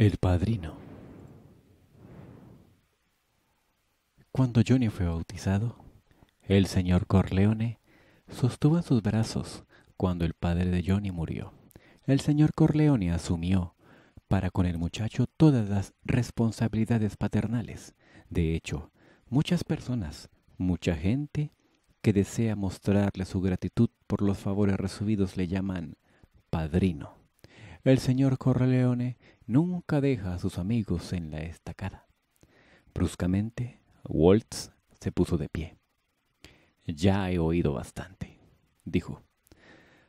El Padrino. Cuando Johnny fue bautizado, el señor Corleone sostuvo en sus brazos cuando el padre de Johnny murió. El señor Corleone asumió para con el muchacho todas las responsabilidades paternales. De hecho, muchas personas, mucha gente que desea mostrarle su gratitud por los favores recibidos le llaman padrino. El señor Correleone nunca deja a sus amigos en la estacada. Bruscamente, Waltz se puso de pie. Ya he oído bastante, dijo.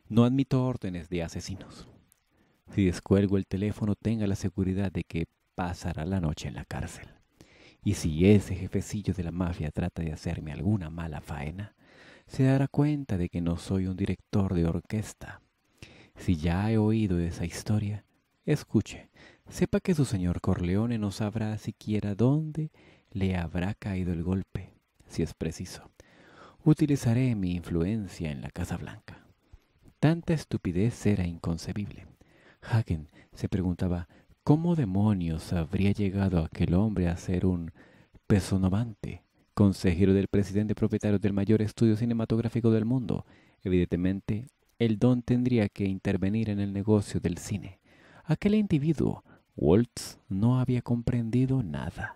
No admito órdenes de asesinos. Si descuelgo el teléfono, tenga la seguridad de que pasará la noche en la cárcel. Y si ese jefecillo de la mafia trata de hacerme alguna mala faena, se dará cuenta de que no soy un director de orquesta si ya he oído esa historia, escuche, sepa que su señor Corleone no sabrá siquiera dónde le habrá caído el golpe, si es preciso. Utilizaré mi influencia en la Casa Blanca. Tanta estupidez era inconcebible. Hagen se preguntaba cómo demonios habría llegado aquel hombre a ser un pesonovante, consejero del presidente propietario del mayor estudio cinematográfico del mundo, evidentemente el don tendría que intervenir en el negocio del cine. Aquel individuo, Waltz, no había comprendido nada.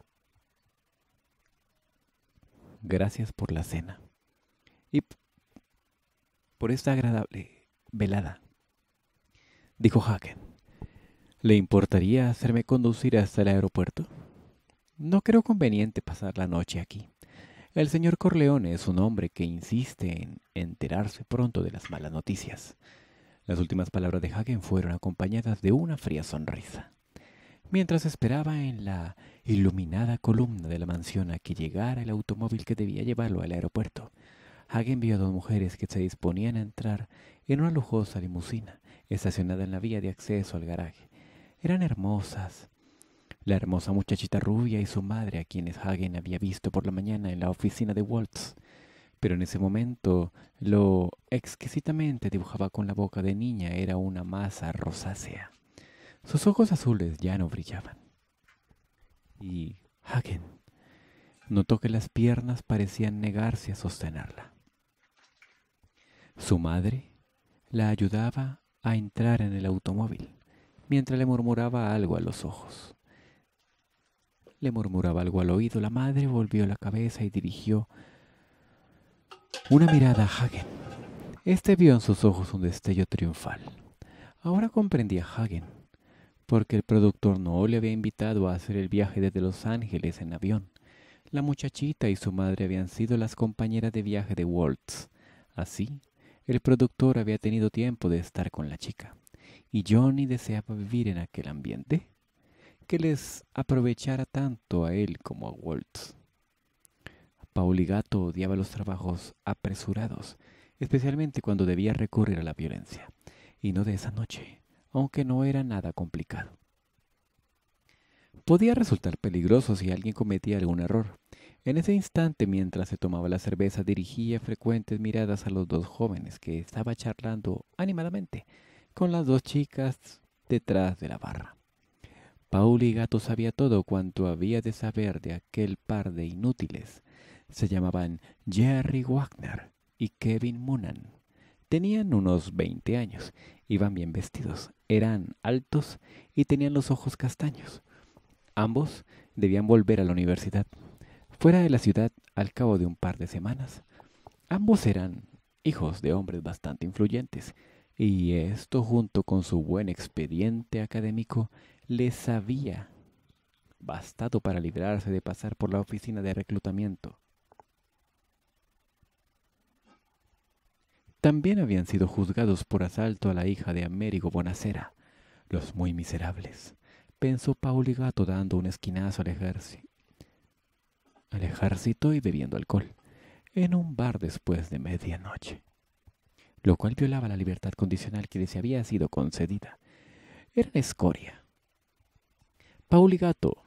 Gracias por la cena y por esta agradable velada, dijo Hagen. ¿Le importaría hacerme conducir hasta el aeropuerto? No creo conveniente pasar la noche aquí. El señor Corleone es un hombre que insiste en enterarse pronto de las malas noticias. Las últimas palabras de Hagen fueron acompañadas de una fría sonrisa. Mientras esperaba en la iluminada columna de la mansión a que llegara el automóvil que debía llevarlo al aeropuerto, Hagen vio a dos mujeres que se disponían a entrar en una lujosa limusina estacionada en la vía de acceso al garaje. Eran hermosas, la hermosa muchachita rubia y su madre a quienes Hagen había visto por la mañana en la oficina de Waltz. Pero en ese momento lo exquisitamente dibujaba con la boca de niña era una masa rosácea. Sus ojos azules ya no brillaban. Y Hagen notó que las piernas parecían negarse a sostenerla. Su madre la ayudaba a entrar en el automóvil, mientras le murmuraba algo a los ojos. Le murmuraba algo al oído. La madre volvió la cabeza y dirigió una mirada a Hagen. Este vio en sus ojos un destello triunfal. Ahora comprendía Hagen, porque el productor no le había invitado a hacer el viaje desde Los Ángeles en avión. La muchachita y su madre habían sido las compañeras de viaje de Waltz. Así, el productor había tenido tiempo de estar con la chica, y Johnny deseaba vivir en aquel ambiente que les aprovechara tanto a él como a Waltz. Gato odiaba los trabajos apresurados, especialmente cuando debía recurrir a la violencia, y no de esa noche, aunque no era nada complicado. Podía resultar peligroso si alguien cometía algún error. En ese instante, mientras se tomaba la cerveza, dirigía frecuentes miradas a los dos jóvenes que estaba charlando animadamente con las dos chicas detrás de la barra y Gato sabía todo cuanto había de saber de aquel par de inútiles. Se llamaban Jerry Wagner y Kevin Munan. Tenían unos veinte años, iban bien vestidos, eran altos y tenían los ojos castaños. Ambos debían volver a la universidad, fuera de la ciudad al cabo de un par de semanas. Ambos eran hijos de hombres bastante influyentes, y esto junto con su buen expediente académico les había bastado para librarse de pasar por la oficina de reclutamiento. También habían sido juzgados por asalto a la hija de Américo Bonacera, los muy miserables, pensó Gato dando un esquinazo al ejército, al ejército y bebiendo alcohol, en un bar después de medianoche, lo cual violaba la libertad condicional que les había sido concedida. Era escoria, Pauli Gato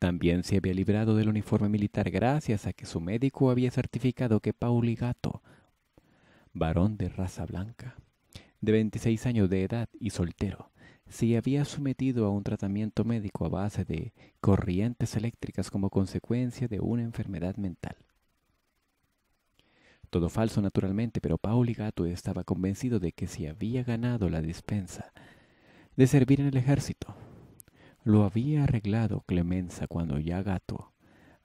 también se había librado del uniforme militar gracias a que su médico había certificado que Pauli Gato, varón de raza blanca, de 26 años de edad y soltero, se había sometido a un tratamiento médico a base de corrientes eléctricas como consecuencia de una enfermedad mental. Todo falso naturalmente, pero Pauli Gato estaba convencido de que se había ganado la dispensa de servir en el ejército lo había arreglado Clemenza cuando ya gato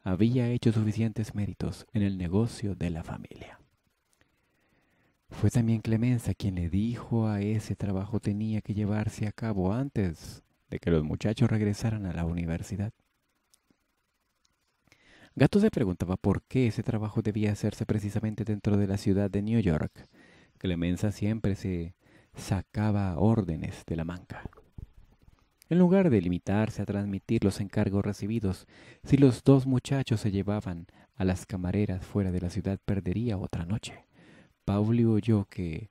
había hecho suficientes méritos en el negocio de la familia. Fue también Clemenza quien le dijo a ese trabajo tenía que llevarse a cabo antes de que los muchachos regresaran a la universidad. Gato se preguntaba por qué ese trabajo debía hacerse precisamente dentro de la ciudad de New York. Clemenza siempre se sacaba órdenes de la manca. En lugar de limitarse a transmitir los encargos recibidos, si los dos muchachos se llevaban a las camareras fuera de la ciudad, perdería otra noche. Pauli oyó que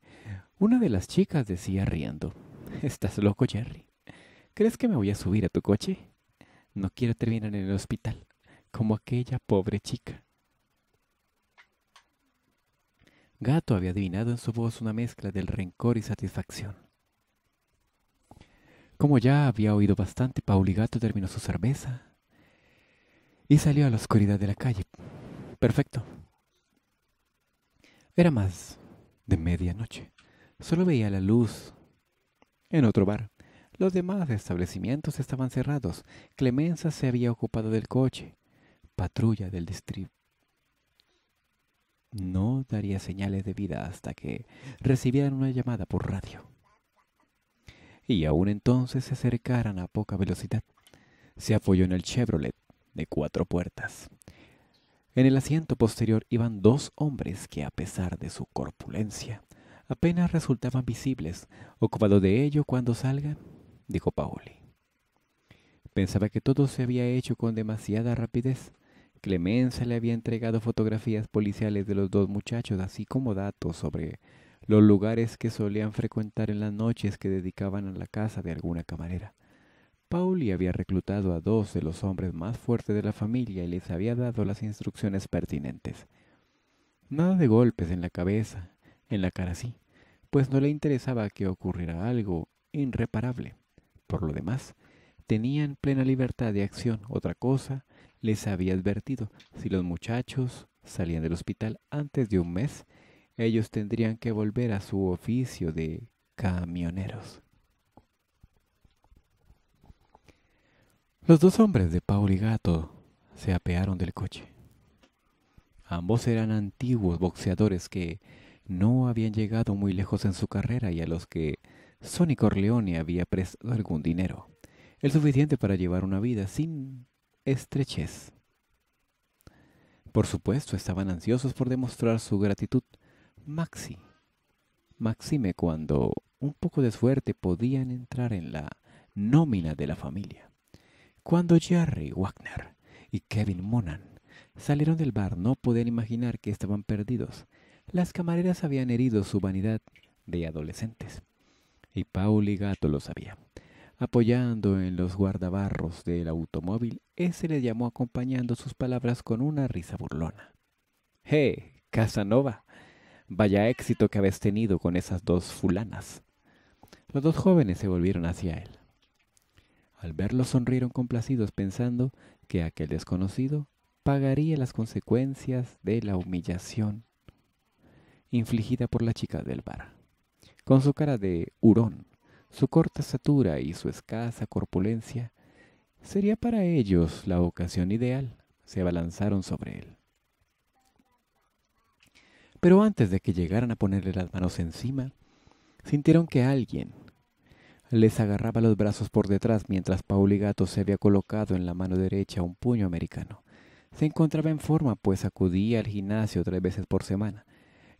una de las chicas decía riendo, ¿Estás loco, Jerry? ¿Crees que me voy a subir a tu coche? No quiero terminar en el hospital, como aquella pobre chica. Gato había adivinado en su voz una mezcla del rencor y satisfacción. Como ya había oído bastante, Pauligato terminó su cerveza y salió a la oscuridad de la calle. Perfecto. Era más de medianoche. Solo veía la luz en otro bar. Los demás establecimientos estaban cerrados. Clemenza se había ocupado del coche. Patrulla del distrito. No daría señales de vida hasta que recibieran una llamada por radio y aún entonces se acercaran a poca velocidad. Se apoyó en el Chevrolet de cuatro puertas. En el asiento posterior iban dos hombres que, a pesar de su corpulencia, apenas resultaban visibles. Ocupado de ello cuando salgan, dijo Paoli. Pensaba que todo se había hecho con demasiada rapidez. Clemenza le había entregado fotografías policiales de los dos muchachos, así como datos sobre los lugares que solían frecuentar en las noches que dedicaban a la casa de alguna camarera. Pauli había reclutado a dos de los hombres más fuertes de la familia y les había dado las instrucciones pertinentes. Nada de golpes en la cabeza, en la cara sí, pues no le interesaba que ocurriera algo irreparable. Por lo demás, tenían plena libertad de acción. Otra cosa les había advertido, si los muchachos salían del hospital antes de un mes, ellos tendrían que volver a su oficio de camioneros. Los dos hombres de Paul y Gato se apearon del coche. Ambos eran antiguos boxeadores que no habían llegado muy lejos en su carrera y a los que Sonny Corleone había prestado algún dinero, el suficiente para llevar una vida sin estrechez. Por supuesto, estaban ansiosos por demostrar su gratitud Maxi. Maxime cuando un poco de suerte podían entrar en la nómina de la familia. Cuando Jerry Wagner y Kevin Monan salieron del bar no podían imaginar que estaban perdidos. Las camareras habían herido su vanidad de adolescentes. Y y Gato lo sabía. Apoyando en los guardabarros del automóvil, ese le llamó acompañando sus palabras con una risa burlona. ¡Hey, Casanova! Vaya éxito que habéis tenido con esas dos fulanas. Los dos jóvenes se volvieron hacia él. Al verlo sonrieron complacidos pensando que aquel desconocido pagaría las consecuencias de la humillación infligida por la chica del bar. Con su cara de hurón, su corta estatura y su escasa corpulencia, sería para ellos la ocasión ideal. Se abalanzaron sobre él. Pero antes de que llegaran a ponerle las manos encima, sintieron que alguien les agarraba los brazos por detrás mientras y Paul Gato se había colocado en la mano derecha un puño americano. Se encontraba en forma, pues acudía al gimnasio tres veces por semana.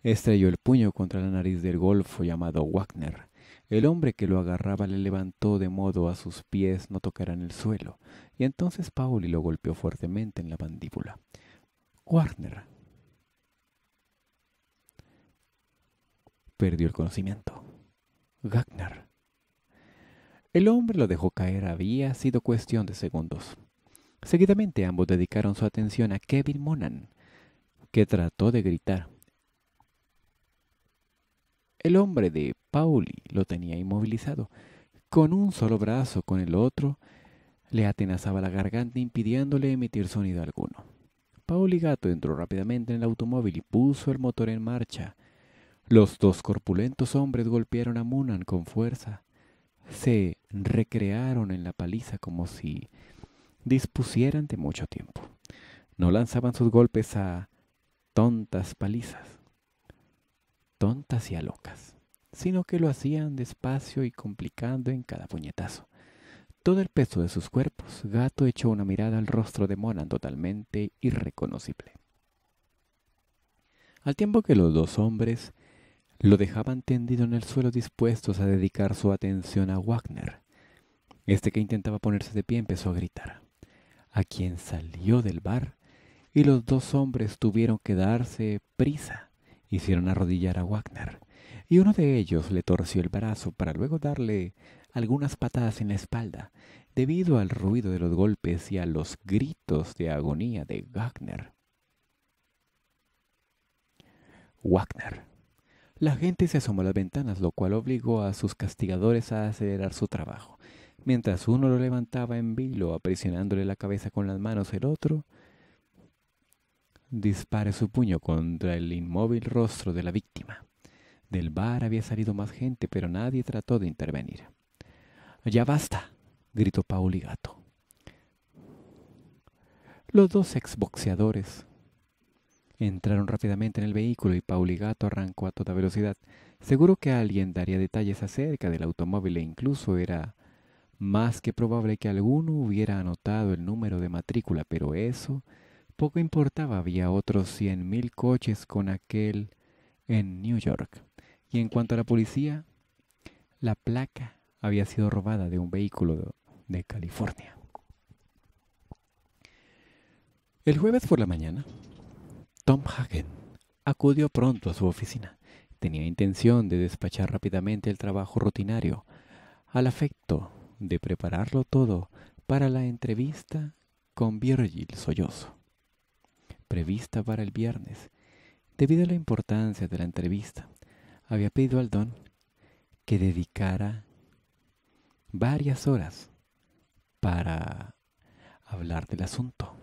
Estrelló el puño contra la nariz del golfo llamado Wagner. El hombre que lo agarraba le levantó de modo a sus pies no tocaran el suelo, y entonces Pauli lo golpeó fuertemente en la mandíbula. Wagner perdió el conocimiento. Gagner. El hombre lo dejó caer, había sido cuestión de segundos. Seguidamente ambos dedicaron su atención a Kevin Monan, que trató de gritar. El hombre de Pauli lo tenía inmovilizado. Con un solo brazo, con el otro, le atenazaba la garganta impidiéndole emitir sonido alguno. Pauli Gato entró rápidamente en el automóvil y puso el motor en marcha. Los dos corpulentos hombres golpearon a Munan con fuerza. Se recrearon en la paliza como si dispusieran de mucho tiempo. No lanzaban sus golpes a tontas palizas, tontas y a locas, sino que lo hacían despacio y complicando en cada puñetazo. Todo el peso de sus cuerpos, Gato echó una mirada al rostro de Monan totalmente irreconocible. Al tiempo que los dos hombres lo dejaban tendido en el suelo dispuestos a dedicar su atención a Wagner. Este que intentaba ponerse de pie empezó a gritar, a quien salió del bar, y los dos hombres tuvieron que darse prisa. Hicieron arrodillar a Wagner, y uno de ellos le torció el brazo para luego darle algunas patadas en la espalda, debido al ruido de los golpes y a los gritos de agonía de Wagner. Wagner la gente se asomó a las ventanas, lo cual obligó a sus castigadores a acelerar su trabajo. Mientras uno lo levantaba en vilo, aprisionándole la cabeza con las manos, el otro dispara su puño contra el inmóvil rostro de la víctima. Del bar había salido más gente, pero nadie trató de intervenir. Ya basta, gritó y Gato. Los dos exboxeadores Entraron rápidamente en el vehículo y gato arrancó a toda velocidad. Seguro que alguien daría detalles acerca del automóvil e incluso era más que probable que alguno hubiera anotado el número de matrícula, pero eso poco importaba. Había otros 100.000 coches con aquel en New York. Y en cuanto a la policía, la placa había sido robada de un vehículo de California. El jueves por la mañana, Tom Hagen acudió pronto a su oficina. Tenía intención de despachar rápidamente el trabajo rutinario, al afecto de prepararlo todo para la entrevista con Virgil Sollozo, prevista para el viernes. Debido a la importancia de la entrevista, había pedido al don que dedicara varias horas para hablar del asunto.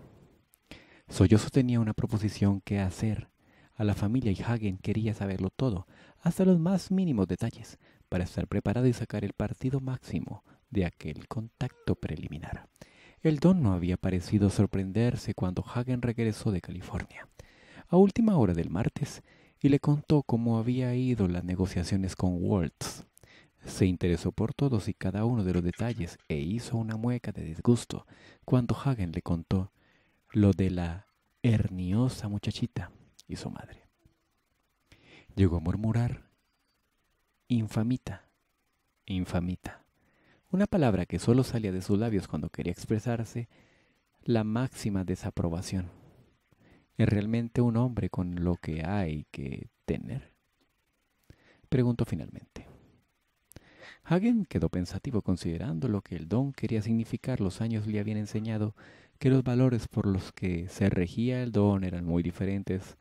Sollozo tenía una proposición que hacer. A la familia y Hagen quería saberlo todo, hasta los más mínimos detalles, para estar preparado y sacar el partido máximo de aquel contacto preliminar. El don no había parecido sorprenderse cuando Hagen regresó de California a última hora del martes y le contó cómo había ido las negociaciones con Waltz. Se interesó por todos y cada uno de los detalles e hizo una mueca de disgusto cuando Hagen le contó lo de la herniosa muchachita y su madre. Llegó a murmurar, infamita, infamita, una palabra que solo salía de sus labios cuando quería expresarse la máxima desaprobación. ¿Es realmente un hombre con lo que hay que tener? Preguntó finalmente. Hagen quedó pensativo considerando lo que el don quería significar. Los años le habían enseñado que los valores por los que se regía el don eran muy diferentes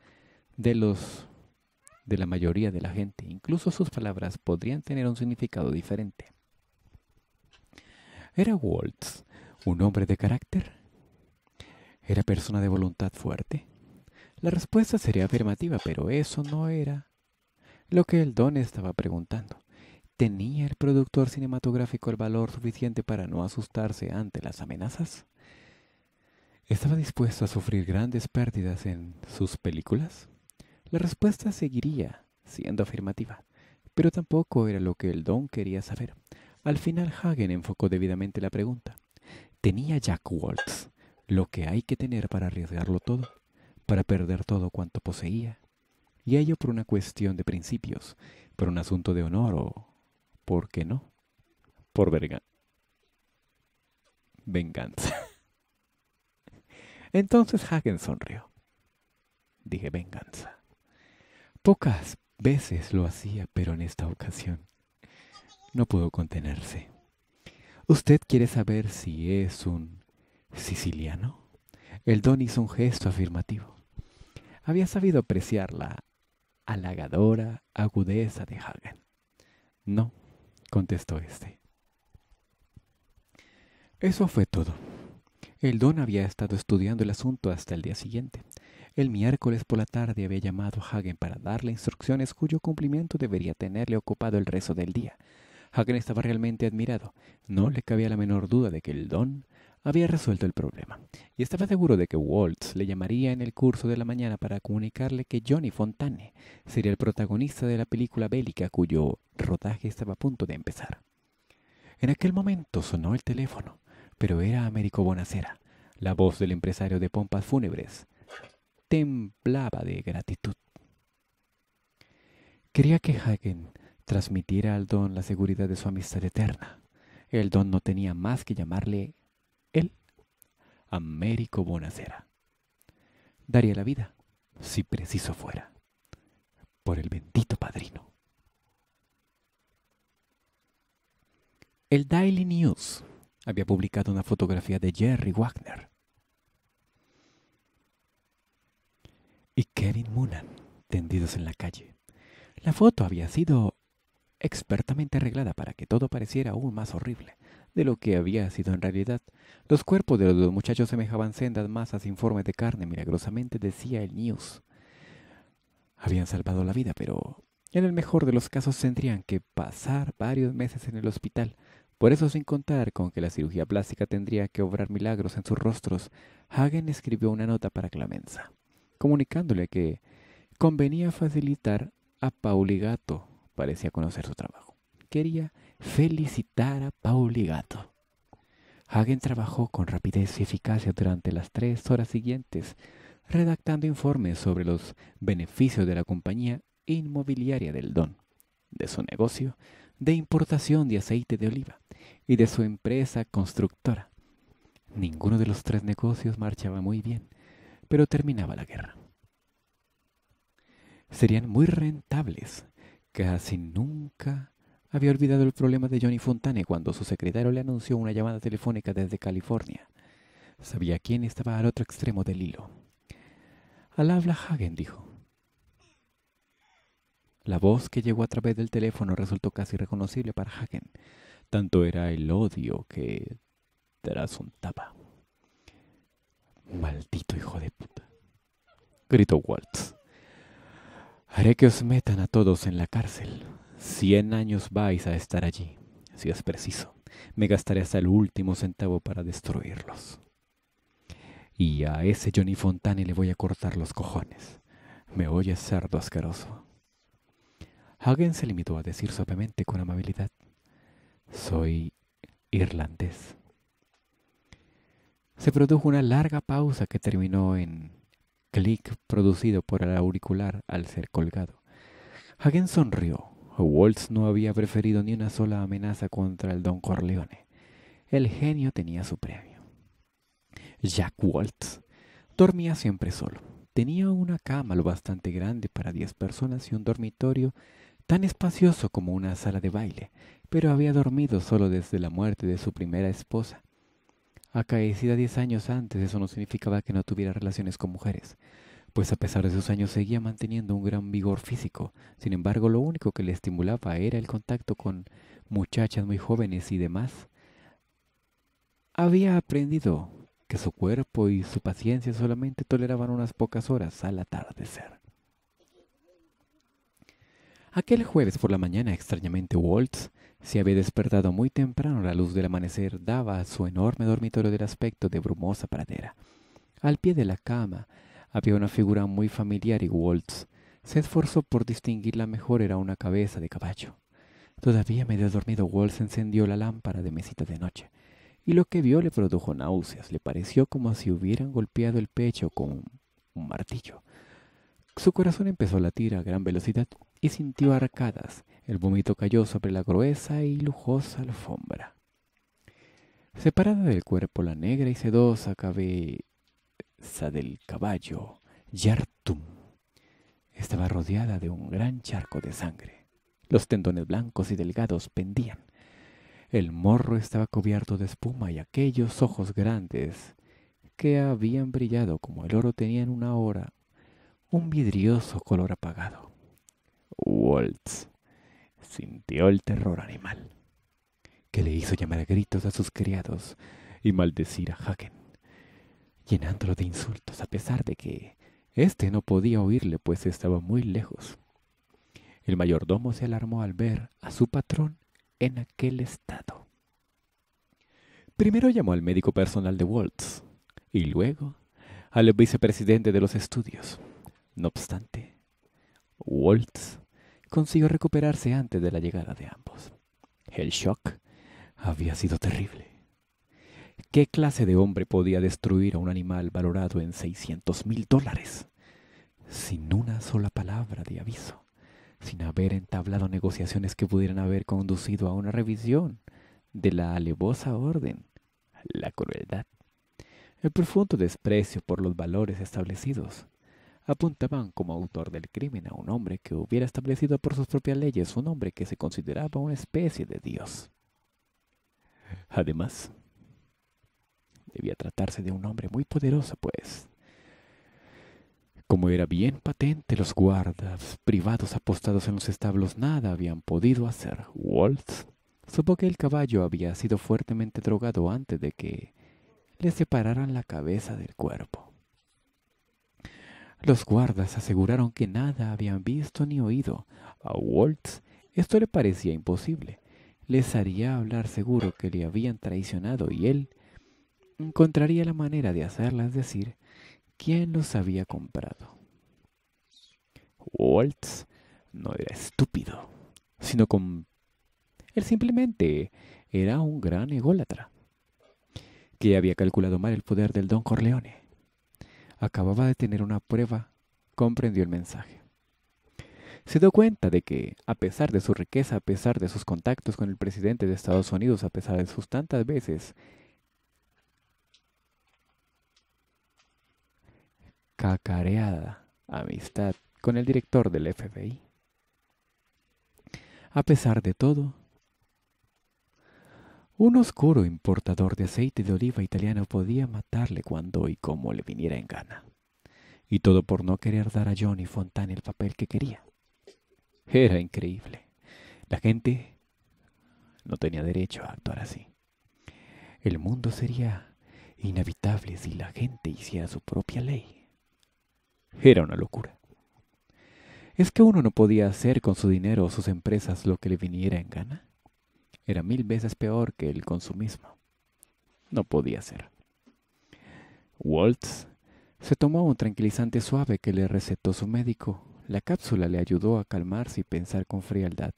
de los de la mayoría de la gente. Incluso sus palabras podrían tener un significado diferente. ¿Era Waltz un hombre de carácter? ¿Era persona de voluntad fuerte? La respuesta sería afirmativa, pero eso no era lo que el don estaba preguntando. ¿Tenía el productor cinematográfico el valor suficiente para no asustarse ante las amenazas? ¿Estaba dispuesto a sufrir grandes pérdidas en sus películas? La respuesta seguiría siendo afirmativa, pero tampoco era lo que el don quería saber. Al final Hagen enfocó debidamente la pregunta. ¿Tenía Jack Waltz lo que hay que tener para arriesgarlo todo, para perder todo cuanto poseía? Y ello por una cuestión de principios, por un asunto de honor o, ¿por qué no? Por verga. Venganza. Entonces Hagen sonrió. Dije venganza. Pocas veces lo hacía, pero en esta ocasión no pudo contenerse. ¿Usted quiere saber si es un siciliano? El don hizo un gesto afirmativo. Había sabido apreciar la halagadora agudeza de Hagen. No, contestó este. Eso fue todo. El don había estado estudiando el asunto hasta el día siguiente. El miércoles por la tarde había llamado a Hagen para darle instrucciones cuyo cumplimiento debería tenerle ocupado el resto del día. Hagen estaba realmente admirado. No le cabía la menor duda de que el don había resuelto el problema, y estaba seguro de que Waltz le llamaría en el curso de la mañana para comunicarle que Johnny Fontane sería el protagonista de la película bélica cuyo rodaje estaba a punto de empezar. En aquel momento sonó el teléfono pero era Américo Bonacera, la voz del empresario de pompas fúnebres. Temblaba de gratitud. Quería que Hagen transmitiera al don la seguridad de su amistad eterna. El don no tenía más que llamarle él, Américo Bonacera. Daría la vida, si preciso fuera, por el bendito padrino. El Daily News había publicado una fotografía de Jerry Wagner. Y Kevin Munan, tendidos en la calle. La foto había sido expertamente arreglada para que todo pareciera aún más horrible de lo que había sido en realidad. Los cuerpos de los dos muchachos semejaban sendas masas informes de carne, milagrosamente decía el News. Habían salvado la vida, pero en el mejor de los casos tendrían que pasar varios meses en el hospital por eso, sin contar con que la cirugía plástica tendría que obrar milagros en sus rostros, Hagen escribió una nota para Clemenza, comunicándole que convenía facilitar a Pauli Gato, parecía conocer su trabajo. Quería felicitar a Pauli Gato. Hagen trabajó con rapidez y eficacia durante las tres horas siguientes, redactando informes sobre los beneficios de la compañía inmobiliaria del Don, de su negocio, de importación de aceite de oliva y de su empresa constructora. Ninguno de los tres negocios marchaba muy bien, pero terminaba la guerra. Serían muy rentables. Casi nunca había olvidado el problema de Johnny Fontane cuando su secretario le anunció una llamada telefónica desde California. Sabía quién estaba al otro extremo del hilo. Al habla Hagen dijo. La voz que llegó a través del teléfono resultó casi reconocible para Hagen. Tanto era el odio que trasuntaba. Maldito hijo de puta. Gritó Waltz. Haré que os metan a todos en la cárcel. Cien años vais a estar allí, si es preciso. Me gastaré hasta el último centavo para destruirlos. Y a ese Johnny Fontane le voy a cortar los cojones. Me oye cerdo asqueroso. Hagen se limitó a decir suavemente con amabilidad, soy irlandés. Se produjo una larga pausa que terminó en clic producido por el auricular al ser colgado. Hagen sonrió. Waltz no había preferido ni una sola amenaza contra el don Corleone. El genio tenía su premio. Jack Waltz dormía siempre solo. Tenía una cama lo bastante grande para diez personas y un dormitorio tan espacioso como una sala de baile, pero había dormido solo desde la muerte de su primera esposa. Acaecida diez años antes, eso no significaba que no tuviera relaciones con mujeres, pues a pesar de sus años seguía manteniendo un gran vigor físico. Sin embargo, lo único que le estimulaba era el contacto con muchachas muy jóvenes y demás. Había aprendido que su cuerpo y su paciencia solamente toleraban unas pocas horas al atardecer. Aquel jueves por la mañana, extrañamente, Waltz se había despertado muy temprano. La luz del amanecer daba a su enorme dormitorio del aspecto de brumosa pradera. Al pie de la cama había una figura muy familiar y Waltz se esforzó por distinguirla mejor. Era una cabeza de caballo. Todavía medio dormido, Waltz encendió la lámpara de mesita de noche, y lo que vio le produjo náuseas. Le pareció como si hubieran golpeado el pecho con un martillo. Su corazón empezó a latir a gran velocidad y sintió arcadas. El vómito cayó sobre la gruesa y lujosa alfombra. Separada del cuerpo la negra y sedosa cabeza del caballo, Yartum, estaba rodeada de un gran charco de sangre. Los tendones blancos y delgados pendían. El morro estaba cubierto de espuma y aquellos ojos grandes que habían brillado como el oro tenían una hora un vidrioso color apagado. Waltz sintió el terror animal, que le hizo llamar a gritos a sus criados y maldecir a Hagen, llenándolo de insultos a pesar de que éste no podía oírle pues estaba muy lejos. El mayordomo se alarmó al ver a su patrón en aquel estado. Primero llamó al médico personal de Waltz y luego al vicepresidente de los estudios. No obstante, Waltz consiguió recuperarse antes de la llegada de ambos. El shock había sido terrible. ¿Qué clase de hombre podía destruir a un animal valorado en 600 mil dólares? Sin una sola palabra de aviso, sin haber entablado negociaciones que pudieran haber conducido a una revisión de la alevosa orden, la crueldad, el profundo desprecio por los valores establecidos, apuntaban como autor del crimen a un hombre que hubiera establecido por sus propias leyes un hombre que se consideraba una especie de dios. Además, debía tratarse de un hombre muy poderoso, pues, como era bien patente, los guardas privados apostados en los establos nada habían podido hacer. Waltz supo que el caballo había sido fuertemente drogado antes de que le separaran la cabeza del cuerpo. Los guardas aseguraron que nada habían visto ni oído. A Waltz esto le parecía imposible. Les haría hablar seguro que le habían traicionado y él encontraría la manera de hacerlas decir quién los había comprado. Waltz no era estúpido, sino con... Él simplemente era un gran ególatra, que había calculado mal el poder del don Corleone acababa de tener una prueba, comprendió el mensaje. Se dio cuenta de que, a pesar de su riqueza, a pesar de sus contactos con el presidente de Estados Unidos, a pesar de sus tantas veces, cacareada amistad con el director del FBI, a pesar de todo, un oscuro importador de aceite de oliva italiano podía matarle cuando y como le viniera en gana. Y todo por no querer dar a Johnny Fontana el papel que quería. Era increíble. La gente no tenía derecho a actuar así. El mundo sería inhabitable si la gente hiciera su propia ley. Era una locura. ¿Es que uno no podía hacer con su dinero o sus empresas lo que le viniera en gana? era mil veces peor que el consumismo. No podía ser. Waltz se tomó un tranquilizante suave que le recetó su médico. La cápsula le ayudó a calmarse y pensar con frialdad.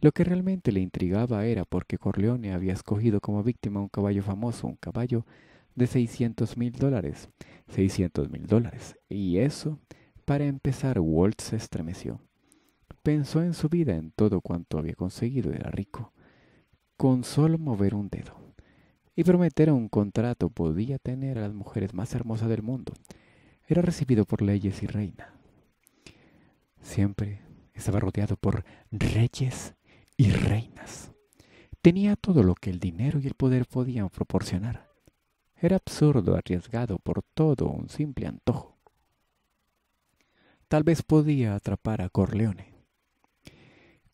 Lo que realmente le intrigaba era por qué Corleone había escogido como víctima un caballo famoso, un caballo de 600 mil dólares. 600 mil dólares. Y eso, para empezar, Waltz se estremeció. Pensó en su vida, en todo cuanto había conseguido, era rico con solo mover un dedo. Y prometer un contrato podía tener a las mujeres más hermosas del mundo. Era recibido por leyes y reina. Siempre estaba rodeado por reyes y reinas. Tenía todo lo que el dinero y el poder podían proporcionar. Era absurdo, arriesgado por todo un simple antojo. Tal vez podía atrapar a Corleone.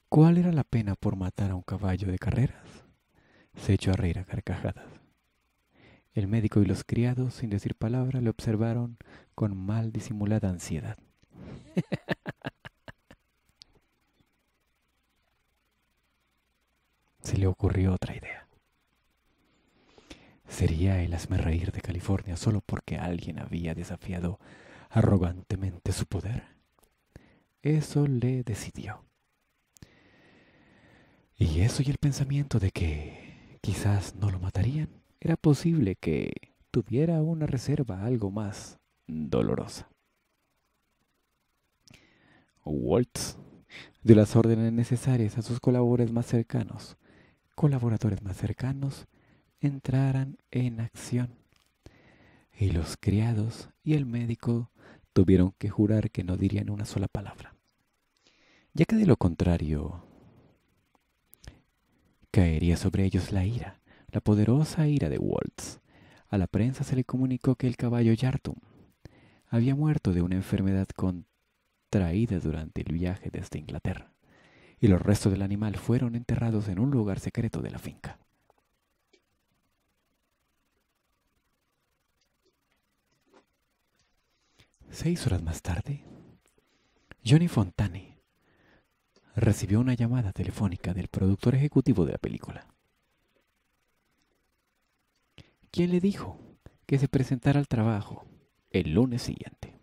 ¿Cuál era la pena por matar a un caballo de carreras? se echó a reír a carcajadas. El médico y los criados, sin decir palabra, le observaron con mal disimulada ansiedad. se le ocurrió otra idea. Sería el asmerreír reír de California solo porque alguien había desafiado arrogantemente su poder. Eso le decidió. Y eso y el pensamiento de que Quizás no lo matarían. Era posible que tuviera una reserva algo más dolorosa. Waltz dio las órdenes necesarias a sus colaboradores más cercanos. Colaboradores más cercanos entraran en acción. Y los criados y el médico tuvieron que jurar que no dirían una sola palabra, ya que de lo contrario Caería sobre ellos la ira, la poderosa ira de Waltz. A la prensa se le comunicó que el caballo Yartum había muerto de una enfermedad contraída durante el viaje desde Inglaterra, y los restos del animal fueron enterrados en un lugar secreto de la finca. Seis horas más tarde, Johnny Fontane recibió una llamada telefónica del productor ejecutivo de la película, quien le dijo que se presentara al trabajo el lunes siguiente.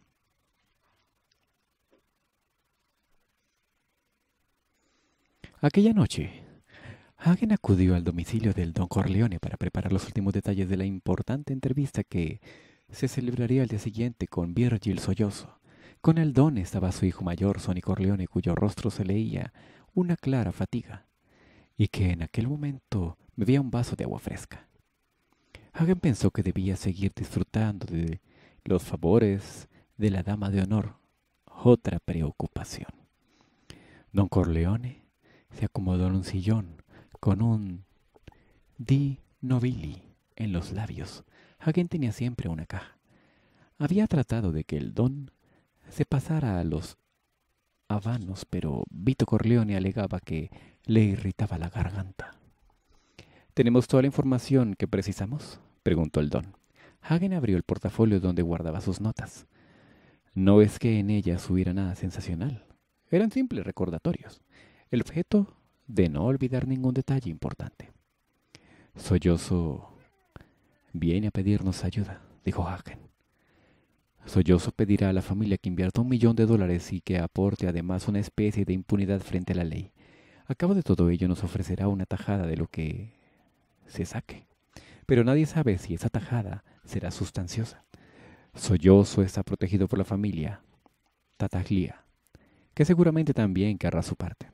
Aquella noche, Hagen acudió al domicilio del don Corleone para preparar los últimos detalles de la importante entrevista que se celebraría al día siguiente con Virgil Sollozo, con el don estaba su hijo mayor, Sonny Corleone, cuyo rostro se leía una clara fatiga, y que en aquel momento bebía un vaso de agua fresca. Hagen pensó que debía seguir disfrutando de los favores de la dama de honor, otra preocupación. Don Corleone se acomodó en un sillón con un di nobili en los labios. Hagen tenía siempre una caja. Había tratado de que el don se pasara a los habanos, pero Vito Corleone alegaba que le irritaba la garganta. ¿Tenemos toda la información que precisamos? preguntó el don. Hagen abrió el portafolio donde guardaba sus notas. No es que en ellas hubiera nada sensacional. Eran simples recordatorios. El objeto de no olvidar ningún detalle importante. Sollozo viene a pedirnos ayuda, dijo Hagen. Sollozo pedirá a la familia que invierta un millón de dólares y que aporte además una especie de impunidad frente a la ley. A cabo de todo ello nos ofrecerá una tajada de lo que se saque. Pero nadie sabe si esa tajada será sustanciosa. Soyoso está protegido por la familia Tataglia, que seguramente también querrá su parte.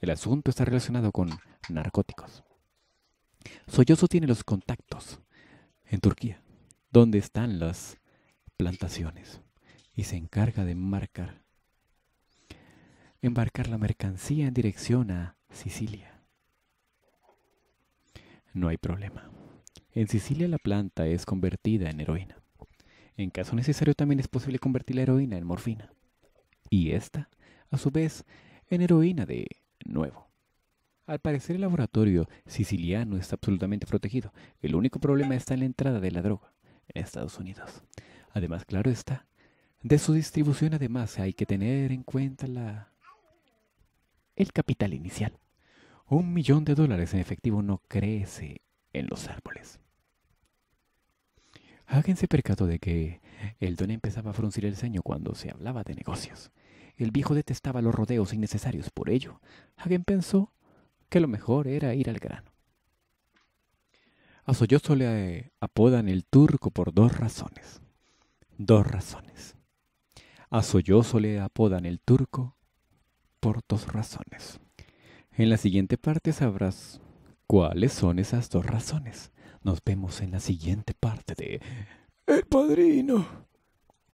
El asunto está relacionado con narcóticos. Soyoso tiene los contactos en Turquía, donde están las plantaciones y se encarga de embarcar, embarcar la mercancía en dirección a Sicilia. No hay problema. En Sicilia la planta es convertida en heroína. En caso necesario también es posible convertir la heroína en morfina. Y esta, a su vez, en heroína de nuevo. Al parecer el laboratorio siciliano está absolutamente protegido. El único problema está en la entrada de la droga en Estados Unidos. Además, claro está, de su distribución además hay que tener en cuenta la... el capital inicial. Un millón de dólares en efectivo no crece en los árboles. Hagen se percató de que el don empezaba a fruncir el ceño cuando se hablaba de negocios. El viejo detestaba los rodeos innecesarios, por ello, Hagen pensó que lo mejor era ir al grano. A Sollozo le eh, apodan el turco por dos razones dos razones. A Sollozo le apodan el turco por dos razones. En la siguiente parte sabrás cuáles son esas dos razones. Nos vemos en la siguiente parte de El Padrino.